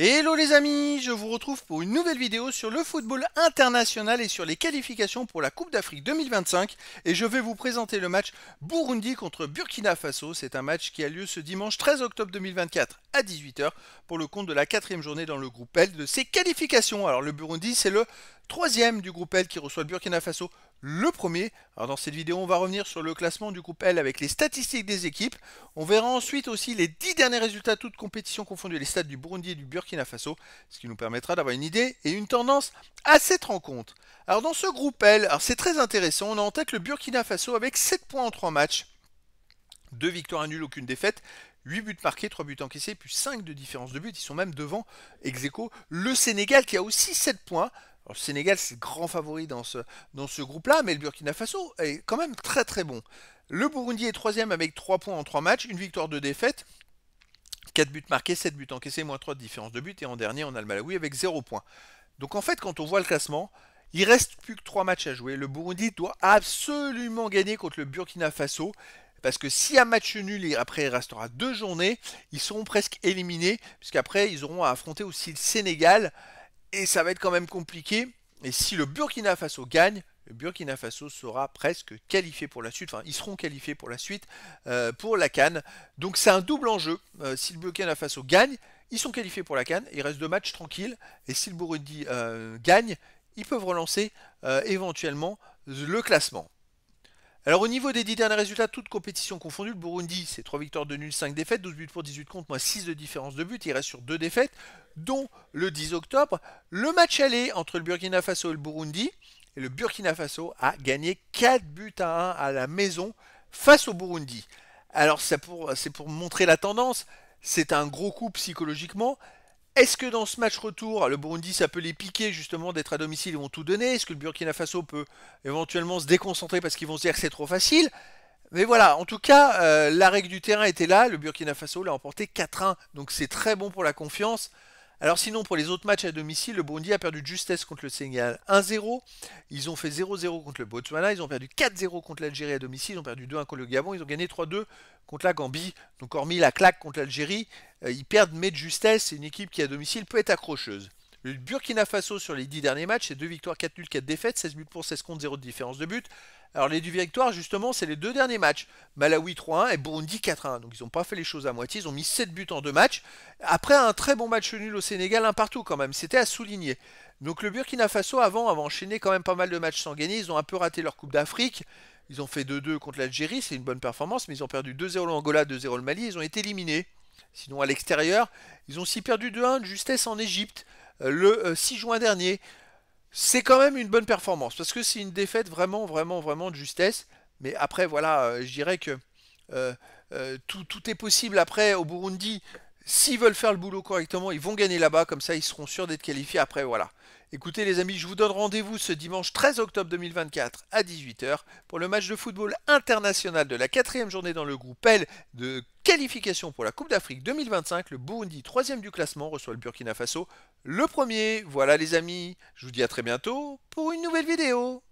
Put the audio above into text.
Hello les amis, je vous retrouve pour une nouvelle vidéo sur le football international et sur les qualifications pour la Coupe d'Afrique 2025 et je vais vous présenter le match Burundi contre Burkina Faso. C'est un match qui a lieu ce dimanche 13 octobre 2024 à 18h pour le compte de la quatrième journée dans le groupe L de ses qualifications. Alors le Burundi c'est le troisième du groupe L qui reçoit le Burkina Faso le premier, alors dans cette vidéo, on va revenir sur le classement du groupe L avec les statistiques des équipes. On verra ensuite aussi les 10 derniers résultats, de toutes compétitions confondues, les stades du Burundi et du Burkina Faso, ce qui nous permettra d'avoir une idée et une tendance à cette rencontre. Alors dans ce groupe L, c'est très intéressant, on a en tête le Burkina Faso avec 7 points en 3 matchs. 2 victoires, à nul, aucune défaite. 8 buts marqués, 3 buts encaissés, puis 5 de différence de buts. Ils sont même devant ex le Sénégal qui a aussi 7 points le Sénégal, c'est le grand favori dans ce, dans ce groupe-là, mais le Burkina Faso est quand même très très bon. Le Burundi est troisième avec 3 points en 3 matchs, une victoire, de défaite. 4 buts marqués, 7 buts encaissés, moins 3 de différence de buts, Et en dernier, on a le Malawi avec 0 points. Donc en fait, quand on voit le classement, il reste plus que 3 matchs à jouer. Le Burundi doit absolument gagner contre le Burkina Faso. Parce que si un match nul après il restera deux journées, ils seront presque éliminés, puisqu'après ils auront à affronter aussi le Sénégal. Et ça va être quand même compliqué. Et si le Burkina Faso gagne, le Burkina Faso sera presque qualifié pour la suite, enfin ils seront qualifiés pour la suite euh, pour la Cannes. Donc c'est un double enjeu. Euh, si le Burkina Faso gagne, ils sont qualifiés pour la Cannes, il reste deux matchs tranquilles. Et si le Burundi euh, gagne, ils peuvent relancer éventuellement le classement. Alors au niveau des 10 derniers résultats, toutes compétitions confondues, le Burundi, c'est 3 victoires de nul, 5 défaites, 12 buts pour 18 contre, moins 6 de différence de but, il reste sur 2 défaites, dont le 10 octobre, le match aller entre le Burkina Faso et le Burundi, et le Burkina Faso a gagné 4 buts à 1 à la maison face au Burundi. Alors c'est pour, pour montrer la tendance, c'est un gros coup psychologiquement, est-ce que dans ce match retour, le Burundi, ça peut les piquer justement d'être à domicile, ils vont tout donner Est-ce que le Burkina Faso peut éventuellement se déconcentrer parce qu'ils vont se dire que c'est trop facile mais voilà, en tout cas, euh, la règle du terrain était là, le Burkina Faso l'a emporté 4-1, donc c'est très bon pour la confiance. Alors sinon, pour les autres matchs à domicile, le Burundi a perdu de justesse contre le Sénégal 1-0. Ils ont fait 0-0 contre le Botswana. Ils ont perdu 4-0 contre l'Algérie à domicile. Ils ont perdu 2-1 contre le Gabon. Ils ont gagné 3-2 contre la Gambie. Donc hormis la claque contre l'Algérie, euh, ils perdent mais de justesse. C'est une équipe qui à domicile peut être accrocheuse. Le Burkina Faso sur les 10 derniers matchs, c'est 2 victoires, 4 nuls, 4 défaites, 16 buts pour 16 contre 0 de différence de but. Alors les 2 victoires, justement, c'est les deux derniers matchs. Malawi 3-1 et Burundi 4-1. Donc ils n'ont pas fait les choses à moitié, ils ont mis 7 buts en 2 matchs. Après un très bon match nul au Sénégal, un partout quand même, c'était à souligner. Donc le Burkina Faso, avant, avait enchaîné quand même pas mal de matchs sans gagner, ils ont un peu raté leur Coupe d'Afrique. Ils ont fait 2-2 contre l'Algérie, c'est une bonne performance, mais ils ont perdu 2-0 l'Angola, 2-0 le Mali, ils ont été éliminés. Sinon à l'extérieur, ils ont aussi perdu 2-1 de justesse en Égypte le 6 euh, juin dernier. C'est quand même une bonne performance parce que c'est une défaite vraiment, vraiment, vraiment de justesse. Mais après, voilà, euh, je dirais que euh, tout, est possible après au Burundi. S'ils veulent faire le boulot correctement, ils vont gagner là-bas, comme ça ils seront sûrs d'être qualifiés après, voilà. Écoutez les amis, je vous donne rendez-vous ce dimanche 13 octobre 2024 à 18h pour le match de football international de la quatrième journée dans le groupe L de qualification pour la Coupe d'Afrique 2025, le Burundi, troisième du classement, reçoit le Burkina Faso le premier. Voilà les amis, je vous dis à très bientôt pour une nouvelle vidéo.